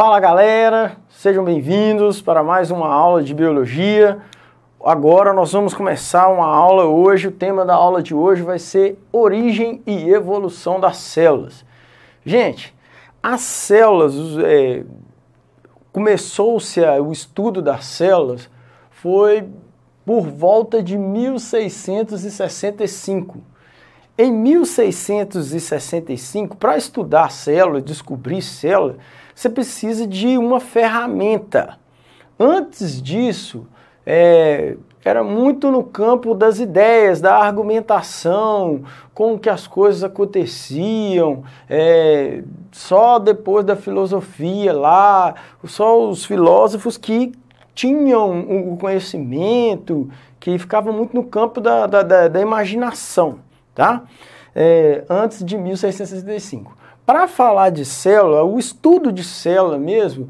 Fala galera, sejam bem-vindos para mais uma aula de biologia. Agora nós vamos começar uma aula hoje. O tema da aula de hoje vai ser origem e evolução das células. Gente, as células, é, começou-se o estudo das células foi por volta de 1665. Em 1665, para estudar célula, descobrir célula, você precisa de uma ferramenta. Antes disso, é, era muito no campo das ideias, da argumentação, como que as coisas aconteciam, é, só depois da filosofia lá, só os filósofos que tinham o conhecimento, que ficavam muito no campo da, da, da, da imaginação, tá? É, antes de 1665 para falar de célula, o estudo de célula mesmo,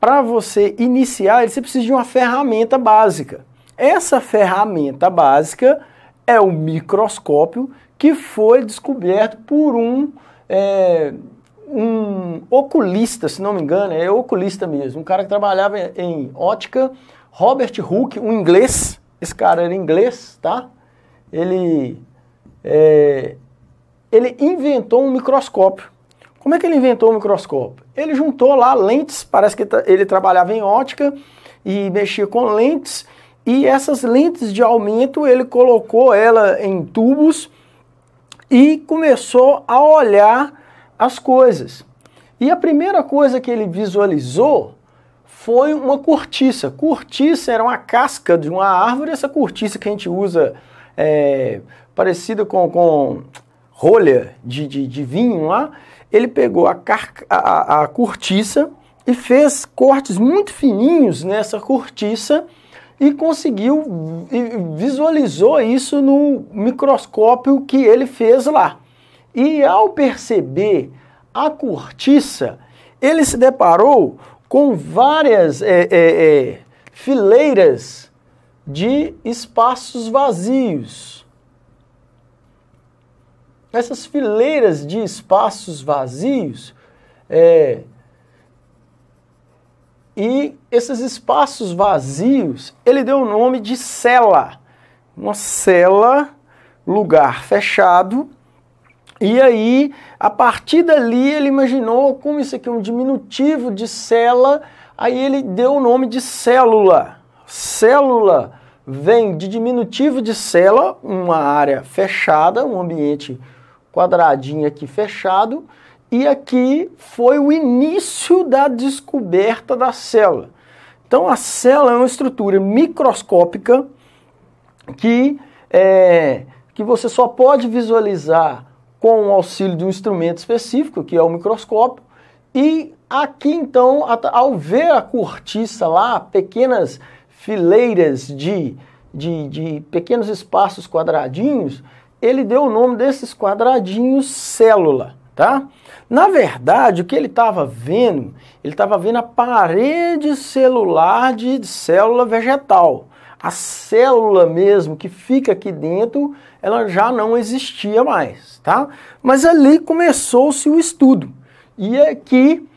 para você iniciar, você precisa de uma ferramenta básica. Essa ferramenta básica é o microscópio que foi descoberto por um, é, um oculista, se não me engano, é oculista mesmo, um cara que trabalhava em ótica, Robert Hooke, um inglês, esse cara era inglês, tá? Ele, é, ele inventou um microscópio como é que ele inventou o microscópio? Ele juntou lá lentes, parece que ele trabalhava em ótica e mexia com lentes, e essas lentes de aumento ele colocou ela em tubos e começou a olhar as coisas. E a primeira coisa que ele visualizou foi uma cortiça. Cortiça era uma casca de uma árvore, essa cortiça que a gente usa é, parecida com, com rolha de, de, de vinho lá ele pegou a, car... a, a cortiça e fez cortes muito fininhos nessa cortiça e conseguiu e visualizou isso no microscópio que ele fez lá. E ao perceber a cortiça, ele se deparou com várias é, é, é, fileiras de espaços vazios essas fileiras de espaços vazios é, e esses espaços vazios ele deu o nome de cela. Uma cela, lugar fechado. E aí, a partir dali, ele imaginou como isso aqui é um diminutivo de cela, aí ele deu o nome de célula. Célula vem de diminutivo de cela, uma área fechada, um ambiente fechado quadradinho aqui fechado, e aqui foi o início da descoberta da célula. Então a célula é uma estrutura microscópica que, é, que você só pode visualizar com o auxílio de um instrumento específico, que é o microscópio, e aqui então, ao ver a cortiça lá, pequenas fileiras de, de, de pequenos espaços quadradinhos, ele deu o nome desses quadradinhos célula, tá? Na verdade, o que ele estava vendo, ele estava vendo a parede celular de célula vegetal. A célula mesmo que fica aqui dentro, ela já não existia mais, tá? Mas ali começou-se o estudo. E aqui é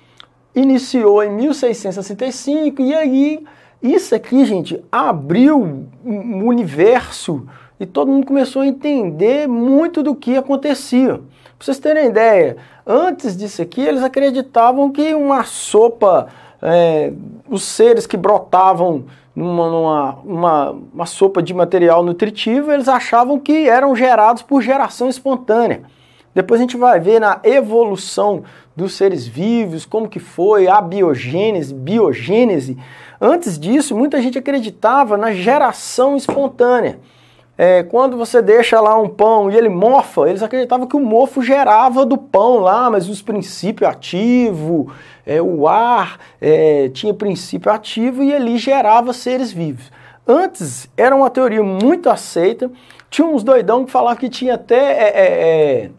iniciou em 1665 e aí isso aqui, gente, abriu um universo e todo mundo começou a entender muito do que acontecia. Para vocês terem ideia, antes disso aqui, eles acreditavam que uma sopa, é, os seres que brotavam numa, numa uma, uma sopa de material nutritivo, eles achavam que eram gerados por geração espontânea. Depois a gente vai ver na evolução dos seres vivos, como que foi a biogênese, biogênese. Antes disso, muita gente acreditava na geração espontânea. É, quando você deixa lá um pão e ele morfa, eles acreditavam que o mofo gerava do pão lá, mas os princípios ativo, é, o ar é, tinha princípio ativo e ele gerava seres vivos. Antes era uma teoria muito aceita, tinha uns doidão que falavam que tinha até é, é, é,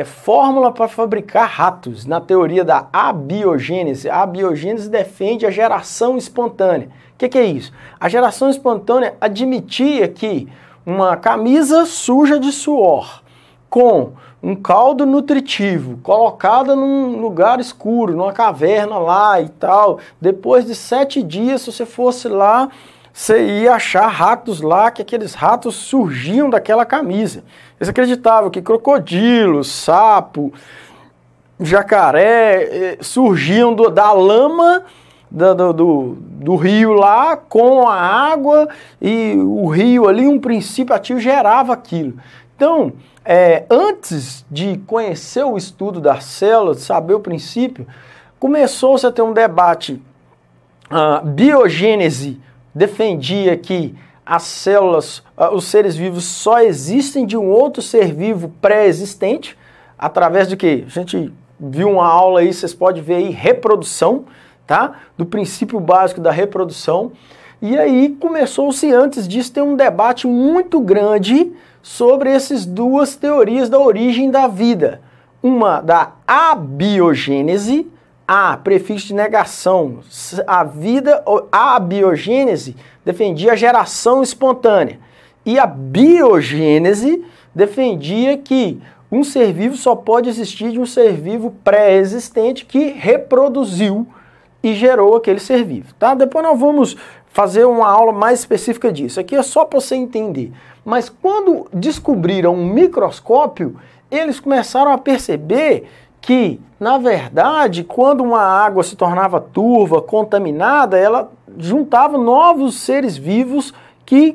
é fórmula para fabricar ratos, na teoria da abiogênese. A abiogênese defende a geração espontânea. O que, que é isso? A geração espontânea admitia que uma camisa suja de suor com um caldo nutritivo colocada num lugar escuro, numa caverna lá e tal. Depois de sete dias, se você fosse lá, você ia achar ratos lá, que aqueles ratos surgiam daquela camisa. Eles acreditavam que crocodilo, sapo, jacaré eh, surgiam do, da lama do, do, do, rio lá com a água e o rio ali, um princípio ativo gerava aquilo. Então, é, antes de conhecer o estudo das células, saber o princípio, começou-se a ter um debate. A biogênese defendia que as células, ah, os seres vivos só existem de um outro ser vivo pré-existente, através de que? A gente viu uma aula aí, vocês podem ver aí, reprodução tá? Do princípio básico da reprodução. E aí começou-se antes disso ter um debate muito grande sobre essas duas teorias da origem da vida. Uma da abiogênese, a prefixo de negação, a vida, a abiogênese defendia a geração espontânea. E a biogênese defendia que um ser vivo só pode existir de um ser vivo pré-existente que reproduziu e gerou aquele ser vivo, tá? Depois nós vamos fazer uma aula mais específica disso. Aqui é só para você entender. Mas quando descobriram um microscópio, eles começaram a perceber que, na verdade, quando uma água se tornava turva, contaminada, ela juntava novos seres vivos que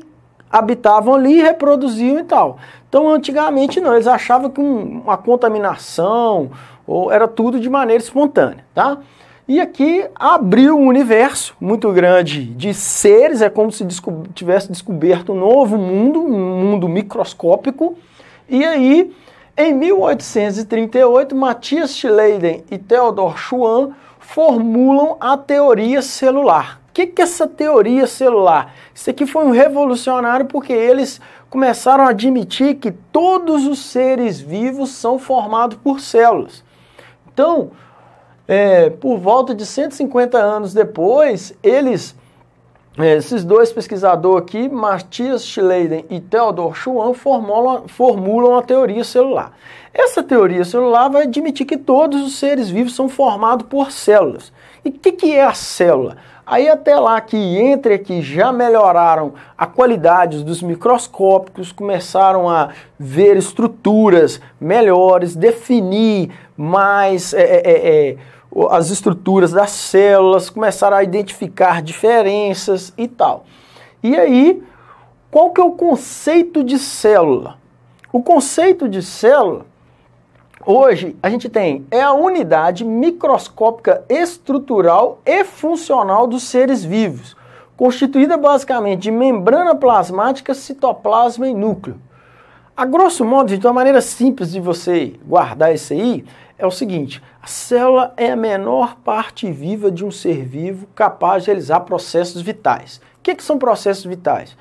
habitavam ali, reproduziam e tal. Então, antigamente não, eles achavam que uma contaminação ou era tudo de maneira espontânea, tá? E aqui abriu um universo muito grande de seres, é como se desco tivesse descoberto um novo mundo, um mundo microscópico. E aí, em 1838, Matthias Schleiden e Theodor Schwann formulam a teoria celular. O que, que é essa teoria celular? Isso aqui foi um revolucionário porque eles começaram a admitir que todos os seres vivos são formados por células. Então, é, por volta de 150 anos depois, eles é, esses dois pesquisadores aqui, Matthias Schleiden e Theodor Schwann, formulam, formulam a teoria celular. Essa teoria celular vai admitir que todos os seres vivos são formados por células. E o que, que é a célula? Aí até lá que entre aqui já melhoraram a qualidade dos microscópicos, começaram a ver estruturas melhores, definir mais... É, é, é, é as estruturas das células, começaram a identificar diferenças e tal. E aí, qual que é o conceito de célula? O conceito de célula, hoje, a gente tem, é a unidade microscópica estrutural e funcional dos seres vivos, constituída basicamente de membrana plasmática, citoplasma e núcleo. A grosso modo, gente, uma maneira simples de você guardar isso aí é o seguinte: a célula é a menor parte viva de um ser vivo capaz de realizar processos vitais. O que, é que são processos vitais?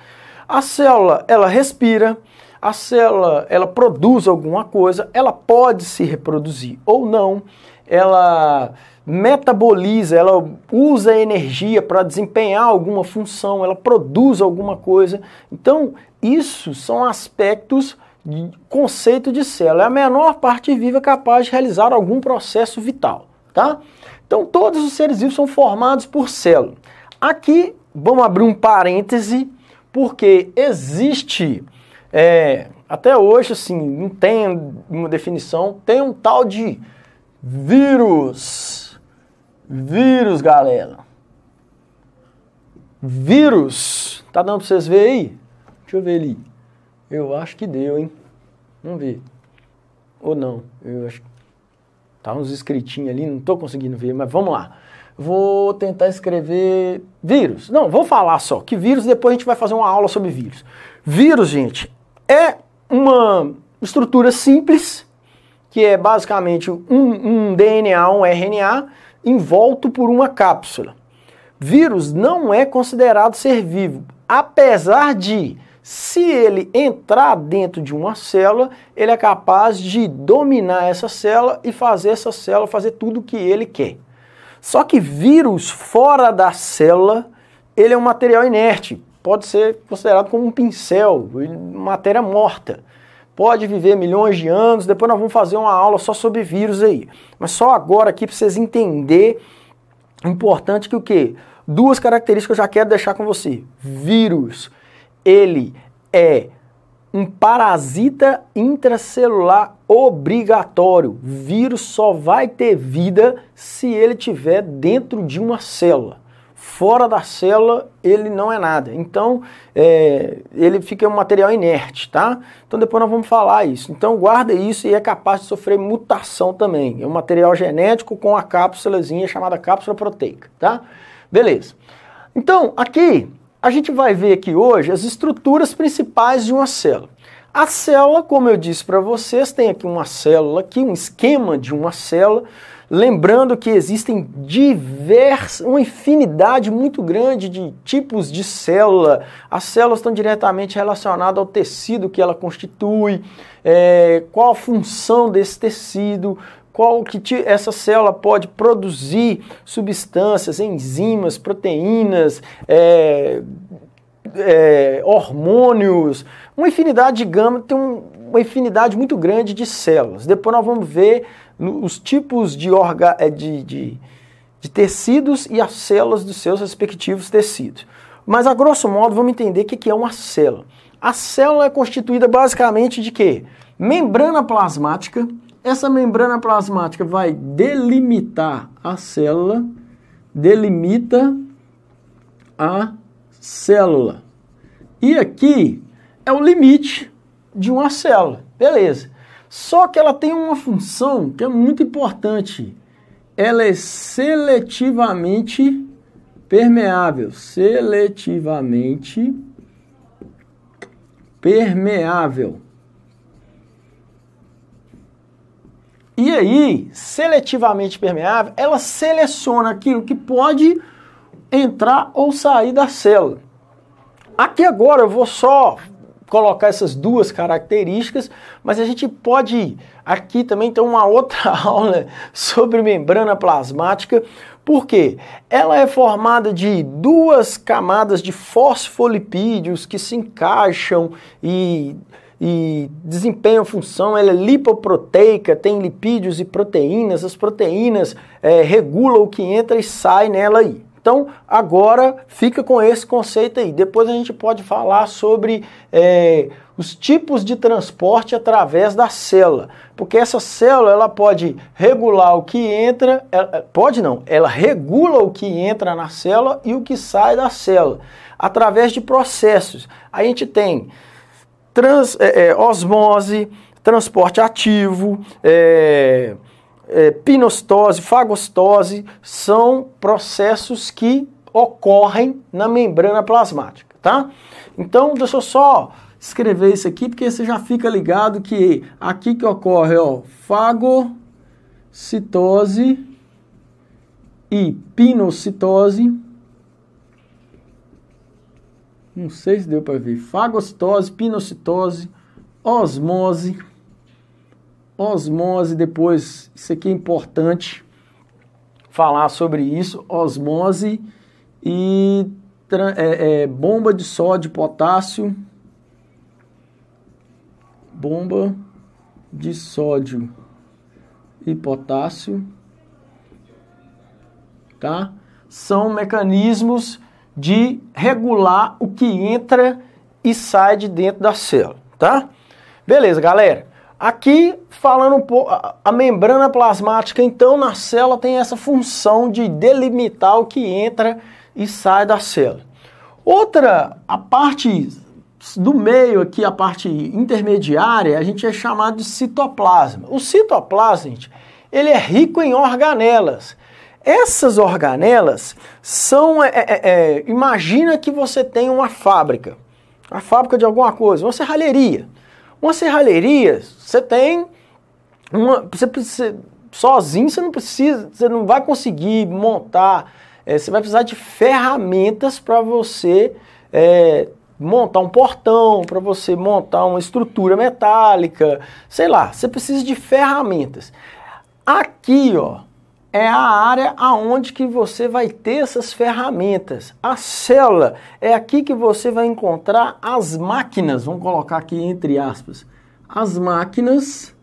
A célula ela respira, a célula ela produz alguma coisa, ela pode se reproduzir ou não, ela metaboliza, ela usa energia para desempenhar alguma função, ela produz alguma coisa. Então, isso são aspectos conceito de célula. É a menor parte viva capaz de realizar algum processo vital, tá? Então, todos os seres vivos são formados por célula. Aqui, vamos abrir um parêntese, porque existe, é, até hoje, assim, não tem uma definição, tem um tal de vírus. Vírus, galera. Vírus. Tá dando para vocês verem aí? Deixa eu ver ali. Eu acho que deu, hein? Vamos ver. Ou não. Eu acho Tá uns escritinhos ali, não tô conseguindo ver, mas vamos lá. Vou tentar escrever vírus. Não, vou falar só que vírus, depois a gente vai fazer uma aula sobre vírus. Vírus, gente, é uma estrutura simples, que é basicamente um, um DNA, um RNA, envolto por uma cápsula. Vírus não é considerado ser vivo, apesar de se ele entrar dentro de uma célula, ele é capaz de dominar essa célula e fazer essa célula fazer tudo o que ele quer. Só que vírus fora da célula, ele é um material inerte, pode ser considerado como um pincel, matéria morta. Pode viver milhões de anos, depois nós vamos fazer uma aula só sobre vírus aí. Mas só agora aqui para vocês entenderem, importante que o quê? Duas características eu já quero deixar com você. Vírus ele é um parasita intracelular obrigatório. Vírus só vai ter vida se ele tiver dentro de uma célula. Fora da célula, ele não é nada. Então, é, ele fica um material inerte, tá? Então, depois nós vamos falar isso. Então, guarda isso e é capaz de sofrer mutação também. É um material genético com a cápsulazinha chamada cápsula proteica, tá? Beleza. Então, aqui a gente vai ver aqui hoje as estruturas principais de uma célula. A célula, como eu disse para vocês, tem aqui uma célula aqui, um esquema de uma célula. Lembrando que existem diversas, uma infinidade muito grande de tipos de célula. As células estão diretamente relacionadas ao tecido que ela constitui, é, qual a função desse tecido, qual que te, essa célula pode produzir substâncias, enzimas, proteínas, é, é, hormônios, uma infinidade de gama, tem um, uma infinidade muito grande de células. Depois nós vamos ver no, os tipos de, orga, é, de, de, de tecidos e as células dos seus respectivos tecidos. Mas a grosso modo vamos entender o que é uma célula. A célula é constituída basicamente de quê? Membrana plasmática, essa membrana plasmática vai delimitar a célula, delimita a célula. E aqui é o limite de uma célula, beleza. Só que ela tem uma função que é muito importante. Ela é seletivamente permeável. Seletivamente permeável. E aí, seletivamente permeável, ela seleciona aquilo que pode entrar ou sair da célula. Aqui agora eu vou só colocar essas duas características, mas a gente pode aqui também ter uma outra aula sobre membrana plasmática, porque ela é formada de duas camadas de fosfolipídios que se encaixam e e desempenha função, ela é lipoproteica, tem lipídios e proteínas, as proteínas é, regulam o que entra e sai nela aí. Então, agora fica com esse conceito aí. Depois a gente pode falar sobre é, os tipos de transporte através da célula, porque essa célula ela pode regular o que entra, ela, é, é, pode não, ela regula o que entra na célula e o que sai da célula através de processos. A gente tem trans, é, é, osmose, transporte ativo, é, é, pinostose, fagostose, são processos que ocorrem na membrana plasmática, tá? Então, deixa eu só escrever isso aqui, porque você já fica ligado que aqui que ocorre, ó, fagocitose e pinocitose, não sei se deu para ver. Fagocitose, pinocitose, osmose. Osmose, depois, isso aqui é importante falar sobre isso. Osmose e é, é, bomba de sódio e potássio. Bomba de sódio e potássio. Tá? São mecanismos de regular o que entra e sai de dentro da célula, tá? Beleza, galera. Aqui falando um pouco, a membrana plasmática, então, na célula tem essa função de delimitar o que entra e sai da célula. Outra, a parte do meio aqui, a parte intermediária, a gente é chamado de citoplasma. O citoplasma, gente, ele é rico em organelas. Essas organelas são. É, é, é, imagina que você tem uma fábrica, a fábrica de alguma coisa, uma serralheria. Uma serralheria, você tem uma. Você, você, sozinho você não precisa, você não vai conseguir montar. É, você vai precisar de ferramentas para você é, montar um portão, para você montar uma estrutura metálica, sei lá, você precisa de ferramentas. Aqui, ó, é a área aonde que você vai ter essas ferramentas. A célula é aqui que você vai encontrar as máquinas, vamos colocar aqui entre aspas, as máquinas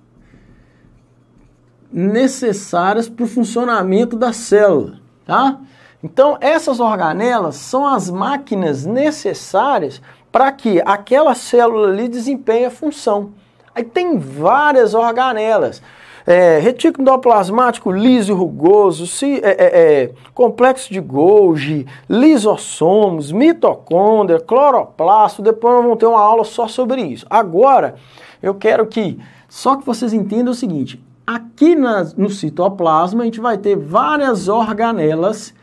necessárias para o funcionamento da célula, tá? Então, essas organelas são as máquinas necessárias para que aquela célula ali desempenhe a função. Aí tem várias organelas é, retículo endoplasmático liso e rugoso, si, é, é, é complexo de Golgi, lisossomos, mitocôndria, cloroplasto. Depois nós vamos ter uma aula só sobre isso. Agora, eu quero que só que vocês entendam o seguinte: aqui na, no citoplasma a gente vai ter várias organelas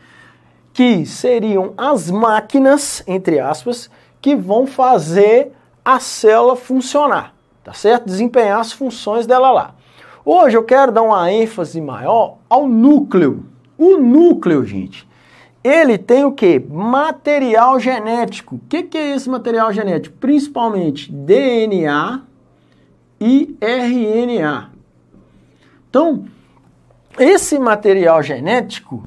que seriam as máquinas, entre aspas, que vão fazer a célula funcionar, tá certo? Desempenhar as funções dela lá. Hoje eu quero dar uma ênfase maior ao núcleo. O núcleo, gente, ele tem o que? Material genético. O que, que é esse material genético? Principalmente DNA e RNA. Então, esse material genético,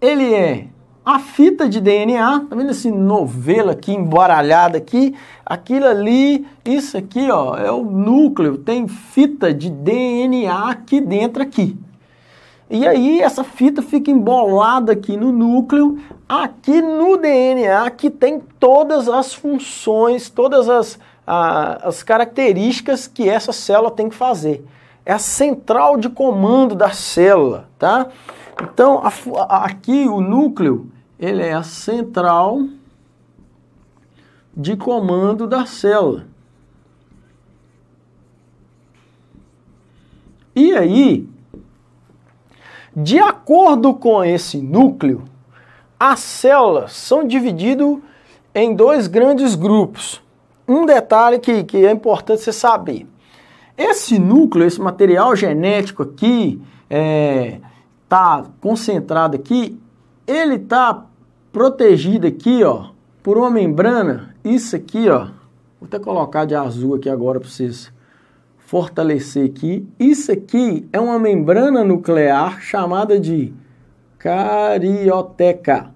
ele é a fita de DNA, tá vendo esse novelo aqui embaralhado aqui? Aquilo ali, isso aqui, ó, é o núcleo, tem fita de DNA aqui dentro aqui. E aí essa fita fica embolada aqui no núcleo, aqui no DNA que tem todas as funções, todas as, a, as características que essa célula tem que fazer. É a central de comando da célula, tá? Então, a, a, aqui o núcleo, ele é a central de comando da célula. E aí, de acordo com esse núcleo, as células são divididas em dois grandes grupos. Um detalhe que, que é importante você saber. Esse núcleo, esse material genético aqui, é, está concentrado aqui, ele está protegido aqui, ó, por uma membrana. Isso aqui, ó, vou até colocar de azul aqui agora para vocês fortalecer aqui. Isso aqui é uma membrana nuclear chamada de carioteca.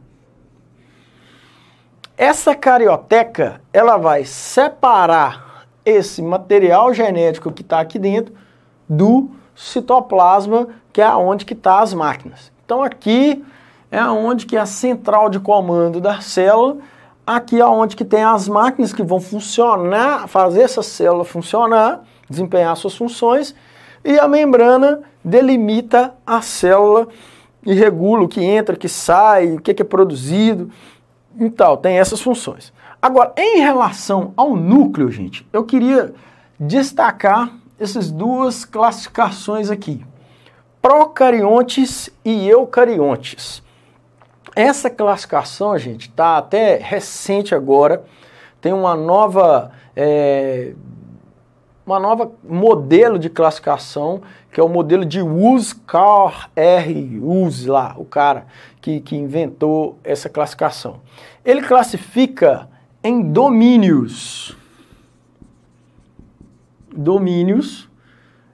Essa carioteca, ela vai separar esse material genético que está aqui dentro do citoplasma, que é onde que está as máquinas. Então aqui é onde que é a central de comando da célula, aqui é onde que tem as máquinas que vão funcionar, fazer essa célula funcionar, desempenhar suas funções, e a membrana delimita a célula e regula o que entra, o que sai, o que é, é produzido então Tem essas funções. Agora, em relação ao núcleo, gente, eu queria destacar essas duas classificações aqui, procariontes e eucariontes. Essa classificação, gente, está até recente agora, tem uma nova, é, uma nova modelo de classificação, que é o modelo de Wuskar R. Wus lá, o cara que, que inventou essa classificação. Ele classifica em domínios, domínios.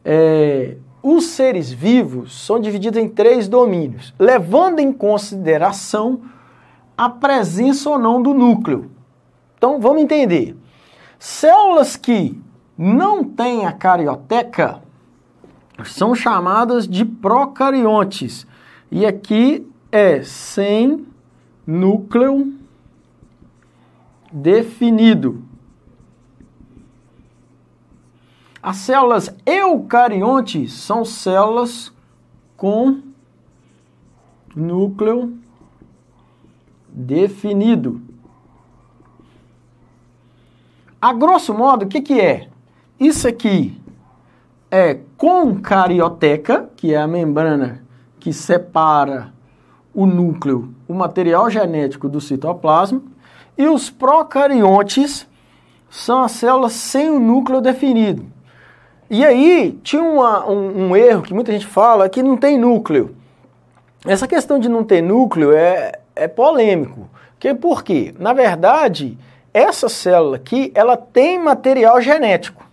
É, os seres vivos são divididos em três domínios, levando em consideração a presença ou não do núcleo. Então vamos entender. Células que não têm a carioteca são chamadas de procariontes. E aqui é sem núcleo definido. As células eucariontes são células com núcleo definido. A grosso modo, o que, que é? Isso aqui é concarioteca, que é a membrana que separa o núcleo, o material genético do citoplasma, e os procariontes são as células sem o núcleo definido. E aí tinha uma, um, um erro que muita gente fala que não tem núcleo. Essa questão de não ter núcleo é, é polêmico. por quê? Na verdade, essa célula aqui, ela tem material genético.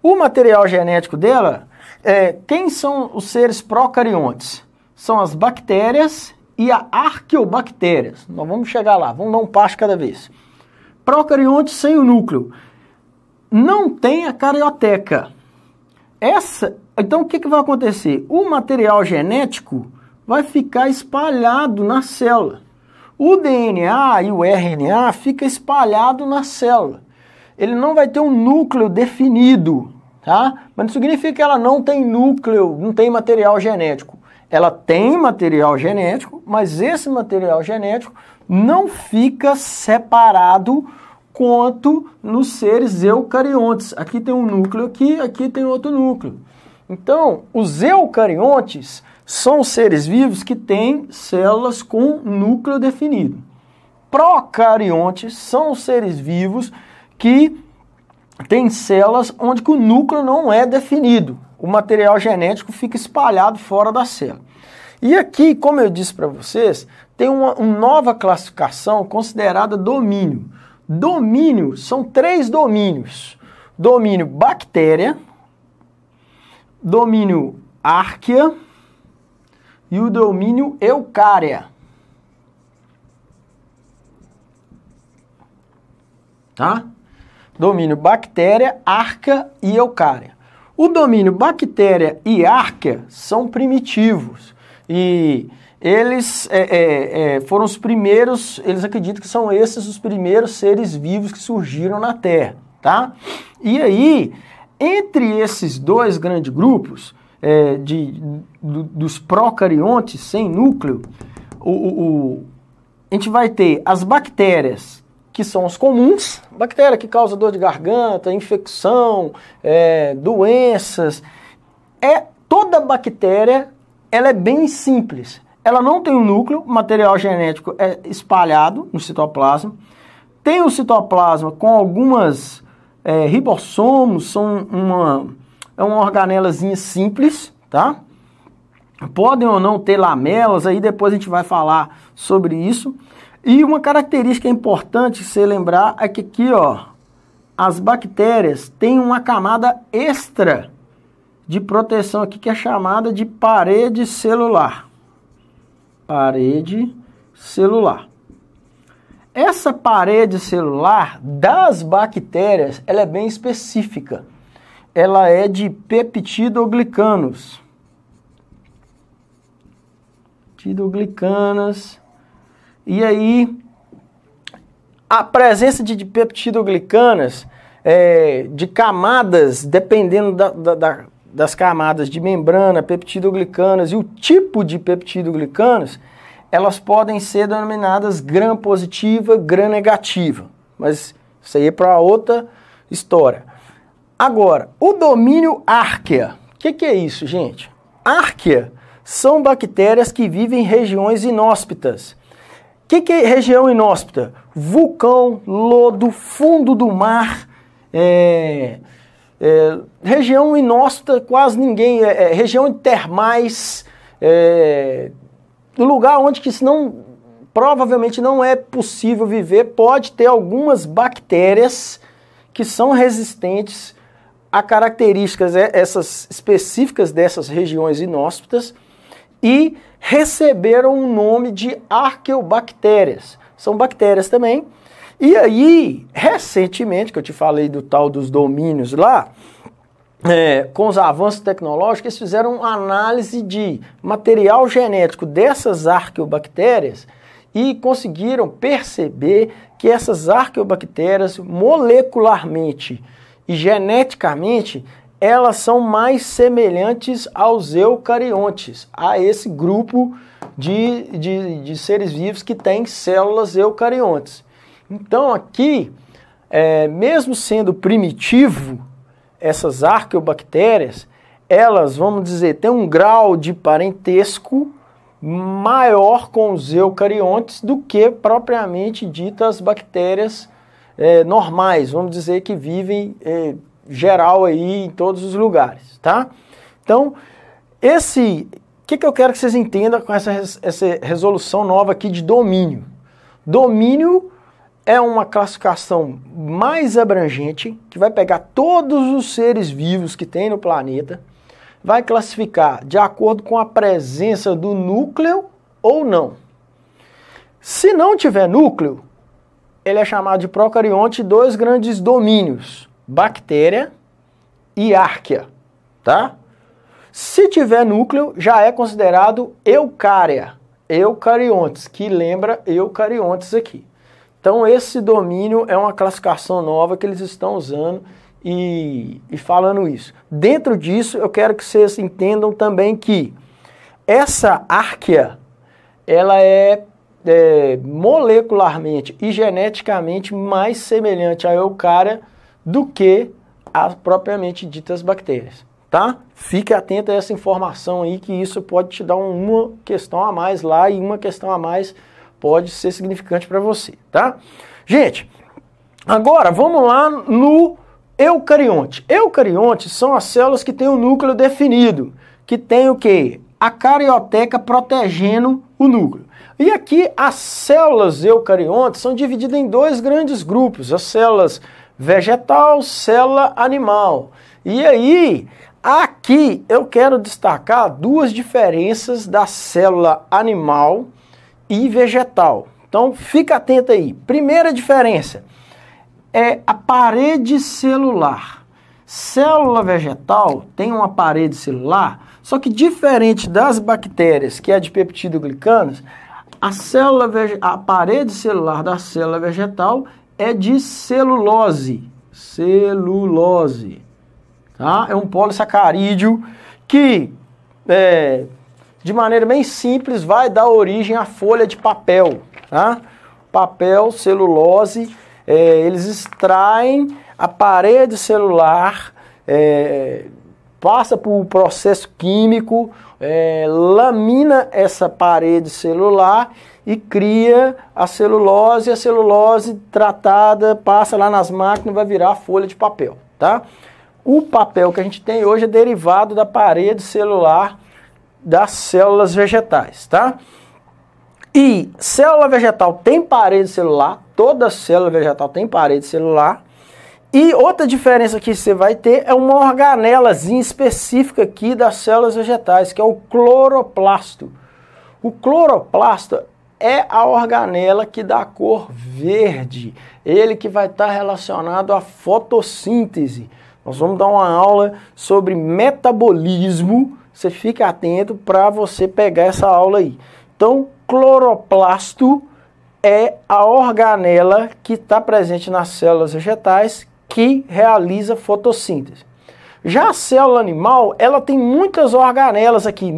O material genético dela, é, quem são os seres procariontes? São as bactérias e as arqueobactérias. Nós vamos chegar lá, vamos dar um passo cada vez. Procariontes sem o núcleo. Não tem a carioteca. Essa, então o que, que vai acontecer? O material genético vai ficar espalhado na célula. O DNA e o RNA fica espalhado na célula. Ele não vai ter um núcleo definido, tá? Mas não significa que ela não tem núcleo, não tem material genético. Ela tem material genético, mas esse material genético não fica separado quanto nos seres eucariontes. Aqui tem um núcleo aqui, aqui tem outro núcleo. Então, os eucariontes são seres vivos que têm células com núcleo definido. Procariontes são seres vivos que têm células onde o núcleo não é definido. O material genético fica espalhado fora da célula. E aqui, como eu disse para vocês, tem uma, uma nova classificação considerada domínio. Domínio, são três domínios. Domínio bactéria, domínio árquea e o domínio eucária. Tá? Domínio bactéria, arca e eucária. O domínio bactéria e arca são primitivos e eles é, é, é, foram os primeiros, eles acreditam que são esses os primeiros seres vivos que surgiram na Terra, tá? E aí, entre esses dois grandes grupos, é, de, do, dos procariontes sem núcleo, o, o, o, a gente vai ter as bactérias, que são as comuns, bactéria que causa dor de garganta, infecção, é, doenças. É, toda bactéria ela é bem simples. Ela não tem um núcleo, o material genético é espalhado no citoplasma. Tem o citoplasma com algumas é, ribossomos, são uma, é uma organelazinha simples, tá? Podem ou não ter lamelas, aí depois a gente vai falar sobre isso. E uma característica importante você lembrar é que aqui, ó, as bactérias têm uma camada extra de proteção aqui que é chamada de parede celular parede celular. Essa parede celular das bactérias, ela é bem específica. Ela é de peptidoglicanos. Peptidoglicanas. E aí, a presença de peptidoglicanas, é, de camadas, dependendo da, da, da das camadas de membrana, peptidoglicanas e o tipo de peptidoglicanas, elas podem ser denominadas gram positiva, gram negativa. Mas isso aí é para outra história. Agora, o domínio árquea. O que, que é isso, gente? Árquea são bactérias que vivem em regiões inóspitas. O que, que, é região inóspita? Vulcão, lodo, fundo do mar, é, é, região inóspita, quase ninguém. É, é, região de termais, é, lugar onde que se não provavelmente não é possível viver, pode ter algumas bactérias que são resistentes a características essas específicas dessas regiões inóspitas e receberam o nome de arqueobactérias. São bactérias também e aí, recentemente, que eu te falei do tal dos domínios lá, é, com os avanços tecnológicos, eles fizeram uma análise de material genético dessas arqueobactérias e conseguiram perceber que essas arqueobactérias, molecularmente e geneticamente, elas são mais semelhantes aos eucariontes, a esse grupo de, de, de seres vivos que tem células eucariontes. Então aqui, é, mesmo sendo primitivo, essas arqueobactérias, elas, vamos dizer, têm um grau de parentesco maior com os eucariontes do que propriamente ditas bactérias é, normais, vamos dizer que vivem é, geral aí em todos os lugares, tá? Então, esse, o que, que eu quero que vocês entendam com essa, essa resolução nova aqui de domínio? Domínio é uma classificação mais abrangente, que vai pegar todos os seres vivos que tem no planeta, vai classificar de acordo com a presença do núcleo ou não. Se não tiver núcleo, ele é chamado de procarionte dois grandes domínios, bactéria e árquia, tá? Se tiver núcleo, já é considerado eucária, eucariontes, que lembra eucariontes aqui. Então, esse domínio é uma classificação nova que eles estão usando e, e falando isso. Dentro disso, eu quero que vocês entendam também que essa árquia, ela é, é, molecularmente e geneticamente mais semelhante à eucária do que as propriamente ditas bactérias, tá? Fique atento a essa informação aí que isso pode te dar uma questão a mais lá e uma questão a mais pode ser significante para você, tá? Gente, agora vamos lá no eucarionte. Eucarionte são as células que têm o um núcleo definido, que tem o quê? A carioteca protegendo o núcleo. E aqui as células eucariontes são divididas em dois grandes grupos, as células vegetal, célula animal. E aí, aqui eu quero destacar duas diferenças da célula animal e vegetal. Então fica atento aí. Primeira diferença é a parede celular. Célula vegetal tem uma parede celular, só que diferente das bactérias, que é de peptidoglicanos, a, célula, a parede celular da célula vegetal é de celulose. Celulose. Tá? É um polissacarídeo que é, de maneira bem simples, vai dar origem à folha de papel. Tá? Papel, celulose, é, eles extraem a parede celular, é, passa por um processo químico, é, lamina essa parede celular e cria a celulose. A celulose tratada passa lá nas máquinas e vai virar folha de papel, tá? O papel que a gente tem hoje é derivado da parede celular das células vegetais, tá? E célula vegetal tem parede celular, toda célula vegetal tem parede celular. E outra diferença que você vai ter é uma organelazinha específica aqui das células vegetais, que é o cloroplasto. O cloroplasto é a organela que dá a cor verde, ele que vai estar relacionado à fotossíntese. Nós vamos dar uma aula sobre metabolismo você fica atento para você pegar essa aula aí. Então, cloroplasto é a organela que está presente nas células vegetais que realiza fotossíntese. Já a célula animal, ela tem muitas organelas aqui.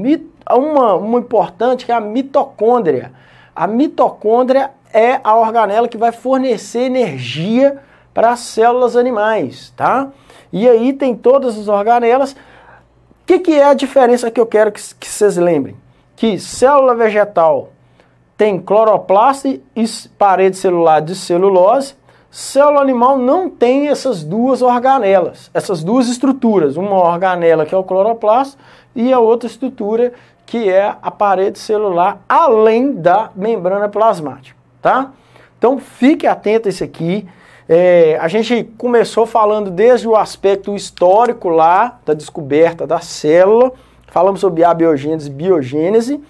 Uma, uma importante que é a mitocôndria. A mitocôndria é a organela que vai fornecer energia para as células animais, tá? E aí tem todas as organelas. O que, que é a diferença que eu quero que, que vocês lembrem? Que célula vegetal tem cloroplasto e parede celular de celulose, célula animal não tem essas duas organelas, essas duas estruturas, uma organela que é o cloroplasto e a outra estrutura que é a parede celular, além da membrana plasmática, tá? Então fique atento a isso aqui. É, a gente começou falando desde o aspecto histórico lá da descoberta da célula, falamos sobre abiogênese e biogênese,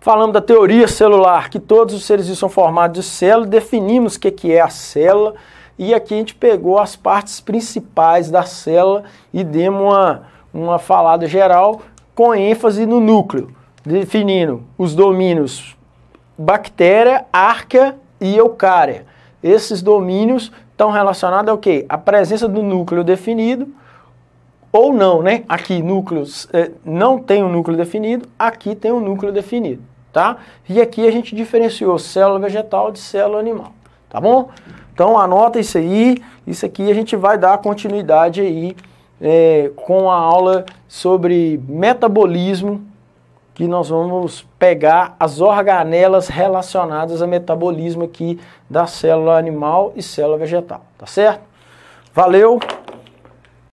falamos da teoria celular, que todos os seres vivos são formados de célula, definimos o que, que é a célula, e aqui a gente pegou as partes principais da célula e demos uma, uma falada geral com ênfase no núcleo, definindo os domínios bactéria, arca e eucária. Esses domínios estão relacionados ao quê? A presença do núcleo definido ou não, né? Aqui núcleos é, não tem um núcleo definido, aqui tem um núcleo definido, tá? E aqui a gente diferenciou célula vegetal de célula animal, tá bom? Então anota isso aí, isso aqui a gente vai dar continuidade aí é, com a aula sobre metabolismo que nós vamos pegar as organelas relacionadas ao metabolismo aqui da célula animal e célula vegetal, tá certo? Valeu!